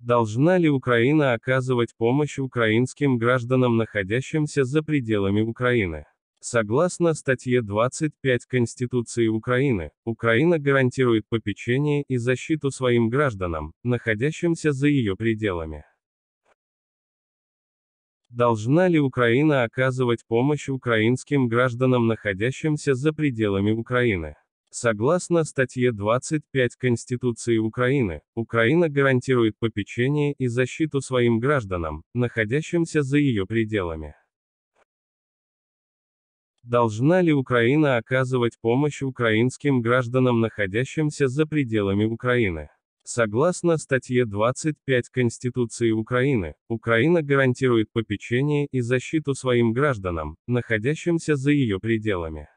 Должна ли Украина оказывать помощь украинским гражданам, находящимся за пределами Украины? Согласно статье 25 Конституции Украины, Украина гарантирует попечение и защиту своим гражданам, находящимся за ее пределами. Должна ли Украина оказывать помощь украинским гражданам, находящимся за пределами Украины? Согласно статье 25 Конституции Украины, Украина гарантирует попечение и защиту своим гражданам, находящимся за ее пределами. Должна ли Украина оказывать помощь украинским гражданам, находящимся за пределами Украины? Согласно статье 25 Конституции Украины, Украина гарантирует попечение и защиту своим гражданам, находящимся за ее пределами.